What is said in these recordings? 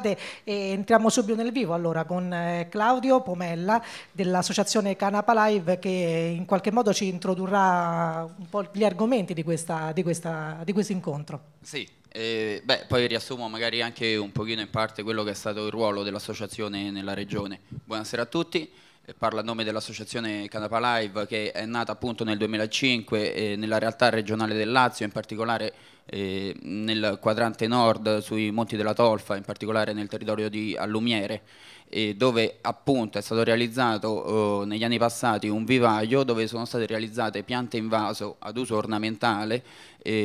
e entriamo subito nel vivo allora con eh, Claudio Pomella dell'associazione Canapa Live che in qualche modo ci introdurrà un po' gli argomenti di, questa, di, questa, di questo incontro. Sì, eh, beh, poi riassumo magari anche un pochino in parte quello che è stato il ruolo dell'associazione nella regione. Buonasera a tutti. Eh, parlo a nome dell'associazione Canapa Live che è nata appunto nel 2005 eh, nella realtà regionale del Lazio, in particolare eh, nel quadrante nord sui Monti della Tolfa, in particolare nel territorio di Allumiere, eh, dove appunto è stato realizzato oh, negli anni passati un vivaio dove sono state realizzate piante in vaso ad uso ornamentale,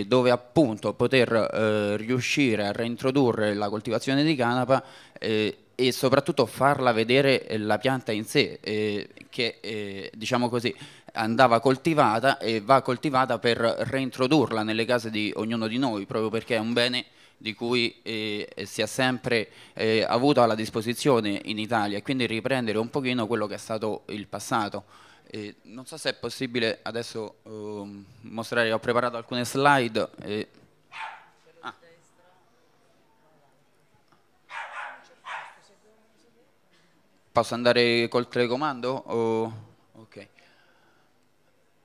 dove appunto poter eh, riuscire a reintrodurre la coltivazione di canapa eh, e soprattutto farla vedere eh, la pianta in sé, eh, che eh, diciamo così, andava coltivata e va coltivata per reintrodurla nelle case di ognuno di noi, proprio perché è un bene di cui eh, si è sempre eh, avuto alla disposizione in Italia e quindi riprendere un pochino quello che è stato il passato. Eh, non so se è possibile adesso ehm, mostrare, ho preparato alcune slide. Eh, Posso andare col telecomando? O... Okay.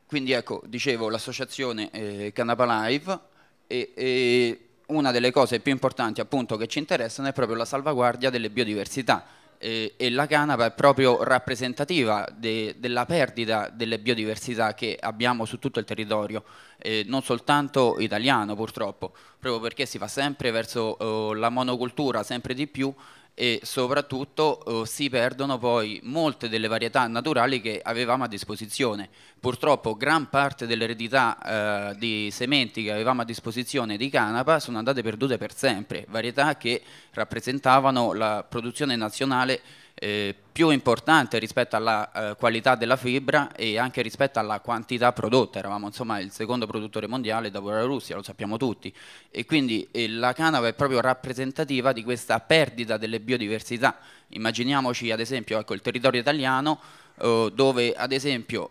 Quindi ecco, dicevo, l'associazione eh, Canapa Live e, e una delle cose più importanti appunto che ci interessano è proprio la salvaguardia delle biodiversità e, e la canapa è proprio rappresentativa de, della perdita delle biodiversità che abbiamo su tutto il territorio, eh, non soltanto italiano purtroppo, proprio perché si va sempre verso eh, la monocultura, sempre di più e soprattutto eh, si perdono poi molte delle varietà naturali che avevamo a disposizione. Purtroppo gran parte dell'eredità eh, di sementi che avevamo a disposizione di canapa sono andate perdute per sempre, varietà che rappresentavano la produzione nazionale eh, più importante rispetto alla eh, qualità della fibra e anche rispetto alla quantità prodotta. Eravamo insomma il secondo produttore mondiale dopo la Russia, lo sappiamo tutti. E quindi eh, la canava è proprio rappresentativa di questa perdita delle biodiversità. Immaginiamoci ad esempio ecco, il territorio italiano eh, dove ad esempio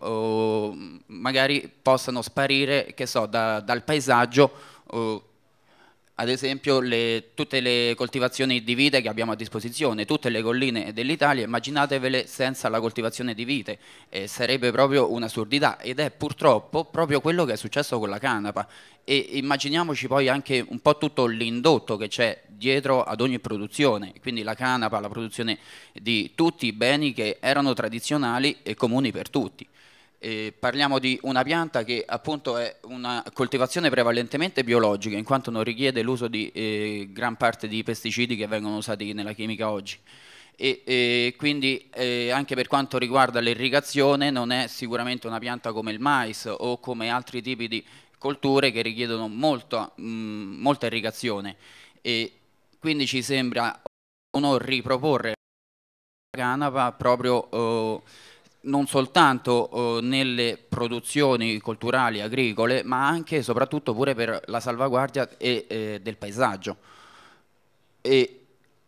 eh, magari possano sparire, che so, da, dal paesaggio ad esempio le, tutte le coltivazioni di vite che abbiamo a disposizione, tutte le colline dell'Italia, immaginatevele senza la coltivazione di vite, eh, sarebbe proprio un'assurdità ed è purtroppo proprio quello che è successo con la canapa e immaginiamoci poi anche un po' tutto l'indotto che c'è dietro ad ogni produzione, quindi la canapa, la produzione di tutti i beni che erano tradizionali e comuni per tutti. Eh, parliamo di una pianta che appunto è una coltivazione prevalentemente biologica in quanto non richiede l'uso di eh, gran parte dei pesticidi che vengono usati nella chimica oggi. E, e quindi eh, anche per quanto riguarda l'irrigazione non è sicuramente una pianta come il mais o come altri tipi di colture che richiedono molta, mh, molta irrigazione e quindi ci sembra non riproporre la canapa proprio oh, non soltanto eh, nelle produzioni culturali agricole, ma anche e soprattutto pure per la salvaguardia e, eh, del paesaggio. E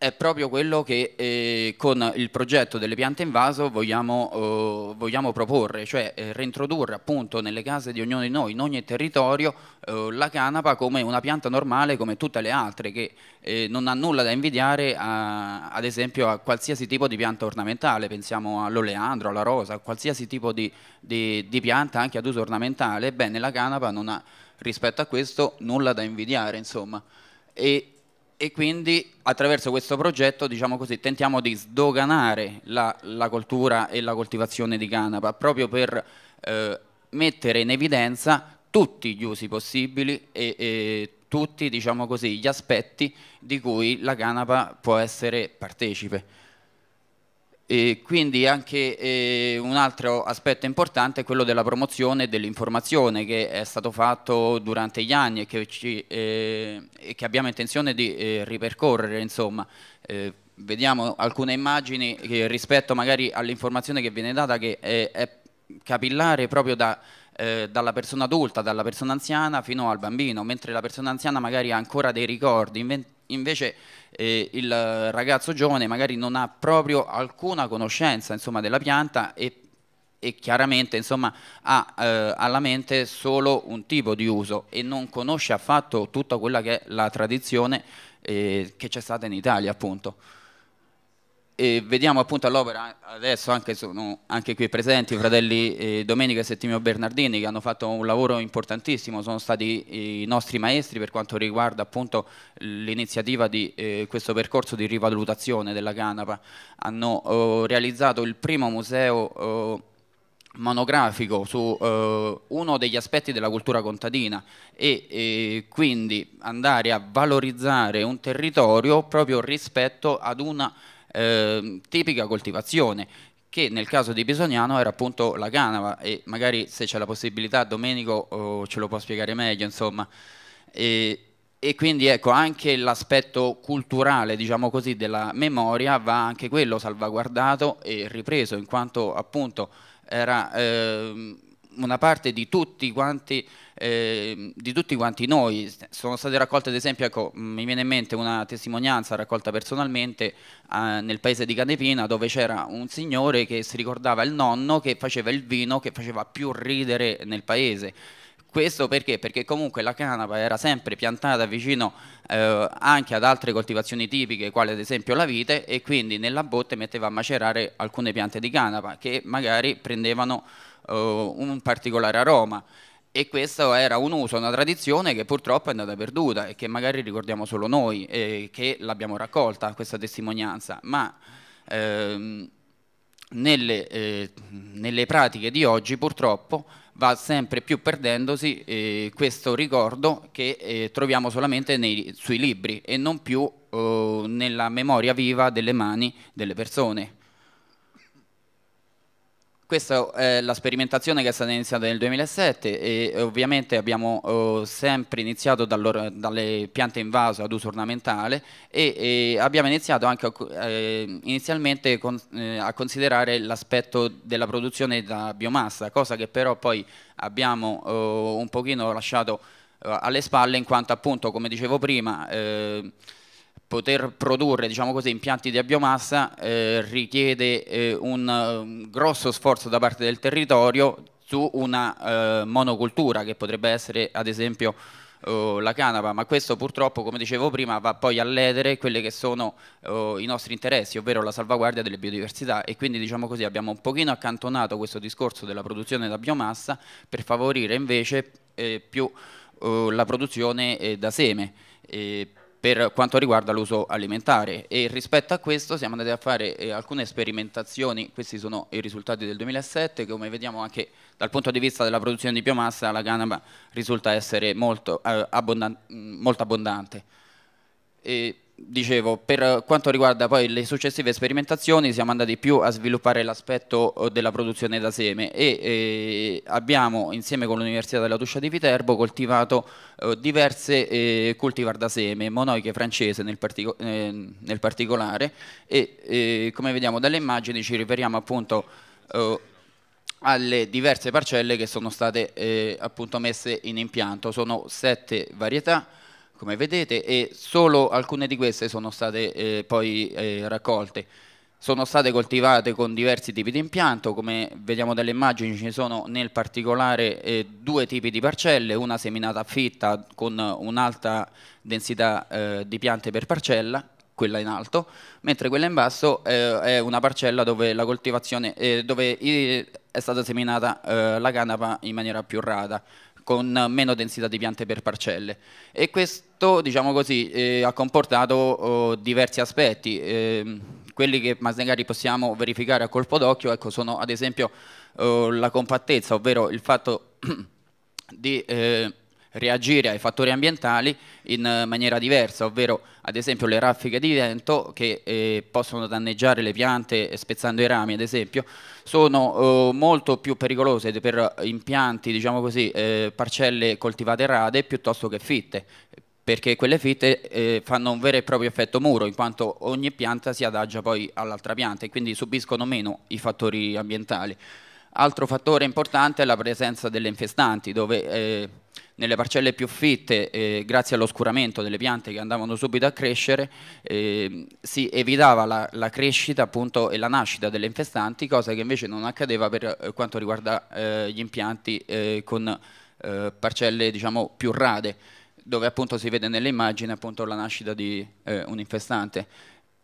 è proprio quello che eh, con il progetto delle piante in vaso vogliamo, eh, vogliamo proporre, cioè eh, reintrodurre appunto nelle case di ognuno di noi, in ogni territorio, eh, la canapa come una pianta normale come tutte le altre che eh, non ha nulla da invidiare a, ad esempio a qualsiasi tipo di pianta ornamentale, pensiamo all'oleandro, alla rosa, a qualsiasi tipo di, di, di pianta anche ad uso ornamentale, ebbene la canapa non ha rispetto a questo nulla da invidiare insomma. E, e quindi attraverso questo progetto diciamo così, tentiamo di sdoganare la, la, coltura e la coltivazione di canapa proprio per eh, mettere in evidenza tutti gli usi possibili e, e tutti diciamo così, gli aspetti di cui la canapa può essere partecipe. E quindi anche eh, un altro aspetto importante è quello della promozione dell'informazione che è stato fatto durante gli anni e che, ci, eh, e che abbiamo intenzione di eh, ripercorrere. Eh, vediamo alcune immagini che, eh, rispetto magari all'informazione che viene data che è, è capillare proprio da, eh, dalla persona adulta, dalla persona anziana fino al bambino, mentre la persona anziana magari ha ancora dei ricordi invece eh, il ragazzo giovane magari non ha proprio alcuna conoscenza insomma, della pianta e, e chiaramente insomma, ha eh, alla mente solo un tipo di uso e non conosce affatto tutta quella che è la tradizione eh, che c'è stata in Italia appunto. E vediamo appunto all'opera adesso anche, sono anche qui presenti i fratelli eh, Domenica e Settimio Bernardini che hanno fatto un lavoro importantissimo, sono stati i nostri maestri per quanto riguarda appunto l'iniziativa di eh, questo percorso di rivalutazione della canapa, hanno oh, realizzato il primo museo oh, monografico su eh, uno degli aspetti della cultura contadina e eh, quindi andare a valorizzare un territorio proprio rispetto ad una eh, tipica coltivazione che nel caso di Bisognano era appunto la canava e magari se c'è la possibilità Domenico oh, ce lo può spiegare meglio insomma e, e quindi ecco anche l'aspetto culturale diciamo così della memoria va anche quello salvaguardato e ripreso in quanto appunto era eh, una parte di tutti quanti, eh, di tutti quanti noi. Sono state raccolte, ad esempio, ecco, mi viene in mente una testimonianza raccolta personalmente eh, nel paese di Canepina, dove c'era un signore che si ricordava il nonno che faceva il vino che faceva più ridere nel paese. Questo perché? Perché comunque la canapa era sempre piantata vicino eh, anche ad altre coltivazioni tipiche, quali ad esempio la vite, e quindi nella botte metteva a macerare alcune piante di canapa che magari prendevano uh, un particolare aroma e questo era un uso, una tradizione che purtroppo è andata perduta e che magari ricordiamo solo noi e che l'abbiamo raccolta questa testimonianza, ma ehm, nelle, eh, nelle, pratiche di oggi purtroppo va sempre più perdendosi eh, questo ricordo che eh, troviamo solamente nei, sui libri e non più eh, nella memoria viva delle mani delle persone. Questa è la sperimentazione che è stata iniziata nel 2007 e eh, ovviamente abbiamo oh, sempre iniziato dalle piante in vaso ad uso ornamentale e, abbiamo iniziato anche eh, inizialmente eh, a considerare l'aspetto della produzione da biomassa, cosa che però poi abbiamo oh, un pochino lasciato alle spalle in quanto appunto come dicevo prima eh, poter produrre diciamo così, impianti di biomassa eh, richiede eh, un, un um, grosso sforzo da parte del territorio su una eh, monocultura che potrebbe essere ad esempio eh, la canapa, ma questo purtroppo, come dicevo prima, va poi a ledere quelli che sono uh, i nostri interessi, ovvero la salvaguardia delle biodiversità e quindi diciamo così abbiamo un pochino accantonato questo discorso della produzione da biomassa per favorire invece eh, più uh, la produzione eh, da seme. Eh, per quanto riguarda l'uso alimentare e rispetto a questo siamo andati a fare eh, alcune sperimentazioni, questi sono i risultati del 2007 che come vediamo anche dal punto di vista della produzione di biomassa la canapa risulta essere molto, eh, abbondan molto abbondante. E dicevo, per quanto riguarda poi le successive sperimentazioni siamo andati più a sviluppare l'aspetto eh, della produzione da seme e eh, abbiamo insieme con l'Università della Tuscia di Viterbo coltivato eh, diverse eh, cultivar da seme, monoiche francese nel, partico eh, nel particolare e eh, come vediamo dalle immagini ci riferiamo appunto alle diverse parcelle che sono state appunto messe in impianto, sono sette varietà come vedete, e solo alcune di queste sono state eh, poi eh, raccolte. Sono state coltivate con diversi tipi di impianto, come vediamo dalle immagini ci sono nel particolare eh, due tipi di parcelle, una seminata a fitta con un'alta densità eh, di piante per parcella, quella in alto, mentre quella in basso eh, è una parcella dove la coltivazione eh, dove è stata seminata la canapa in maniera più rada con meno densità di piante per parcelle e questo diciamo così, eh, ha comportato oh, diversi aspetti. Eh, quelli che magari possiamo verificare a colpo d'occhio ecco, sono ad esempio oh, la compattezza, ovvero il fatto di eh, reagire ai fattori ambientali in eh, maniera diversa, ovvero ad esempio le raffiche di vento che eh, possono danneggiare le piante eh, spezzando i rami ad esempio, sono eh, molto più pericolose per impianti, diciamo così, eh, parcelle coltivate rade piuttosto che fitte perché quelle fitte eh, fanno un vero e proprio effetto muro, in quanto ogni pianta si adagia poi all'altra pianta e quindi subiscono meno i fattori ambientali. Altro fattore importante è la presenza delle infestanti, dove eh, nelle parcelle più fitte, eh, grazie all'oscuramento delle piante che andavano subito a crescere, eh, si evitava la, la crescita appunto, e la nascita delle infestanti, cosa che invece non accadeva per eh, quanto riguarda eh, gli impianti eh, con eh, parcelle diciamo, più rade, dove appunto, si vede nelle immagini appunto, la nascita di un infestante.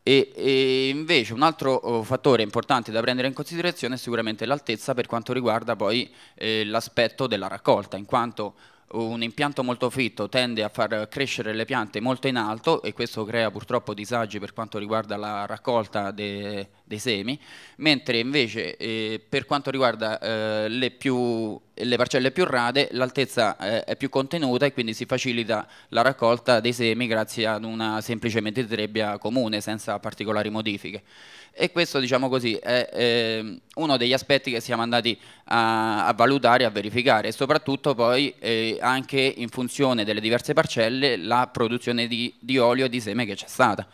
E, e, invece un altro oh, fattore importante da prendere in considerazione è sicuramente l'altezza per quanto riguarda poi eh, l'aspetto della raccolta, in quanto un impianto molto fitto tende a far crescere le piante molto in alto e questo crea purtroppo disagi per quanto riguarda la raccolta de, dei semi, mentre invece eh, per quanto riguarda eh, le più le parcelle più rade l'altezza eh, è più contenuta e quindi si facilita la raccolta dei semi grazie ad una semplicemente trebbia comune senza particolari modifiche. E questo diciamo così, è eh, uno degli aspetti che siamo andati a, a valutare, a verificare e soprattutto poi eh, anche in funzione delle diverse parcelle la produzione di, di olio e di seme che c'è stata.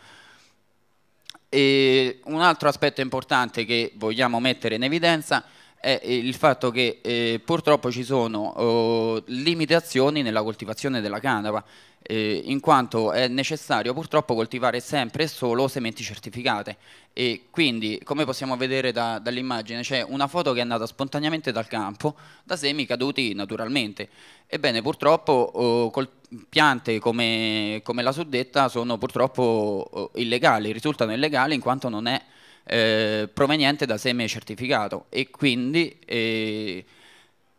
E un altro aspetto importante che vogliamo mettere in evidenza è è il fatto che eh, purtroppo ci sono oh, limitazioni nella coltivazione della canapa, eh, in quanto è necessario purtroppo coltivare sempre e solo sementi certificate. E quindi, come possiamo vedere da, dall'immagine, c'è una foto che è andata spontaneamente dal campo, da semi caduti naturalmente. Ebbene, purtroppo oh, col, piante come, come, la suddetta sono purtroppo oh, illegali, risultano illegali in quanto non è eh, proveniente da seme certificato e quindi eh,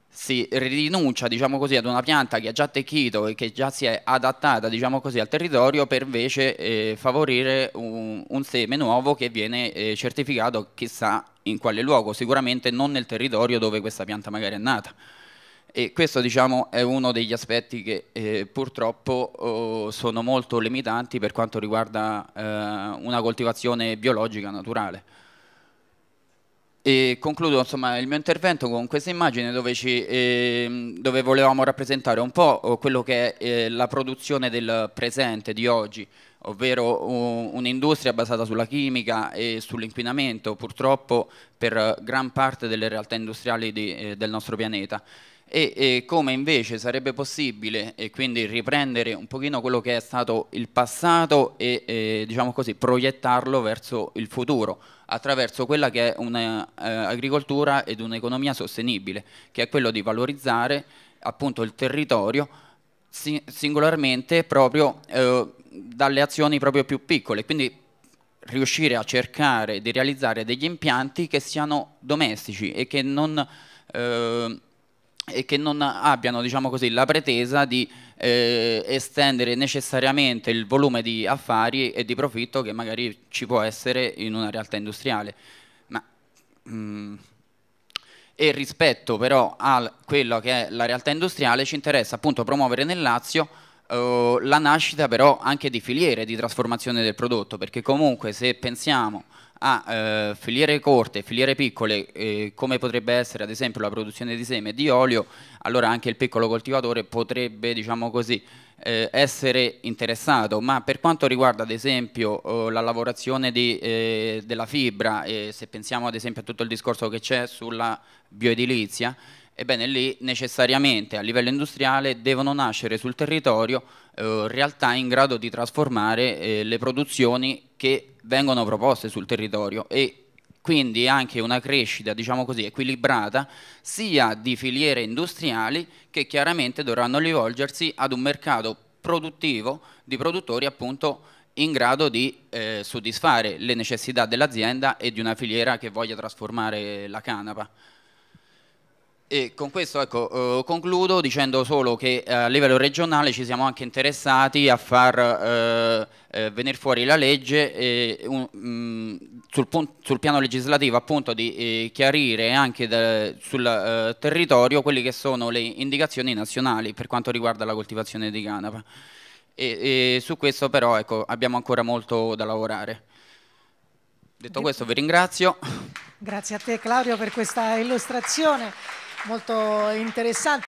si rinuncia diciamo così, ad una pianta che ha già attecchito e che già si è adattata diciamo così, al territorio per invece eh, favorire un, un, seme nuovo che viene eh, certificato chissà in quale luogo, sicuramente non nel territorio dove questa pianta magari è nata. E questo diciamo, è uno degli aspetti che eh, purtroppo oh, sono molto limitanti per quanto riguarda eh, una coltivazione biologica naturale. E concludo insomma, il mio intervento con questa immagine dove, ci, eh, dove volevamo rappresentare un po' oh, quello che è eh, la produzione del presente, di oggi, ovvero un'industria basata sulla chimica e sull'inquinamento, purtroppo per gran parte delle realtà industriali di, eh, del nostro pianeta e, e come invece sarebbe possibile e quindi riprendere un pochino quello che è stato il passato e, e diciamo così, proiettarlo verso il futuro attraverso quella che è un'agricoltura eh, ed un'economia sostenibile, che è quello di valorizzare appunto il territorio si singolarmente proprio eh, dalle azioni proprio più piccole, quindi riuscire a cercare di realizzare degli impianti che siano domestici e che non eh, e che non abbiano diciamo così, la pretesa di eh, estendere necessariamente il volume di affari e di profitto che magari ci può essere in una realtà industriale. Ma, mm, e rispetto però a quella che è la realtà industriale ci interessa appunto promuovere nel Lazio eh, la nascita però anche di filiere di trasformazione del prodotto, perché comunque se pensiamo a ah, eh, filiere corte, filiere piccole, eh, come potrebbe essere ad esempio la produzione di seme e di olio, allora anche il piccolo coltivatore potrebbe, diciamo così, eh, essere interessato, ma per quanto riguarda ad esempio eh, la lavorazione di, eh, della fibra, se pensiamo ad esempio a tutto il discorso che c'è sulla bioedilizia, ebbene lì necessariamente a livello industriale devono nascere sul territorio eh, realtà in grado di trasformare le produzioni che vengono proposte sul territorio e quindi anche una crescita, diciamo così, equilibrata sia di filiere industriali che chiaramente dovranno rivolgersi ad un mercato produttivo di produttori appunto in grado di eh, soddisfare le necessità dell'azienda e di una filiera che voglia trasformare la canapa. E con questo ecco, eh, concludo dicendo solo che eh, a livello regionale ci siamo anche interessati a far eh, eh venire fuori la legge e, un, mh, mm, sul, sul, piano legislativo appunto di eh, chiarire anche sul territorio quelle che sono le indicazioni nazionali per quanto riguarda la coltivazione di canapa. E, e su questo però ecco, abbiamo ancora molto da lavorare. Detto questo vi ringrazio. Grazie a te Claudio per questa illustrazione molto interessante.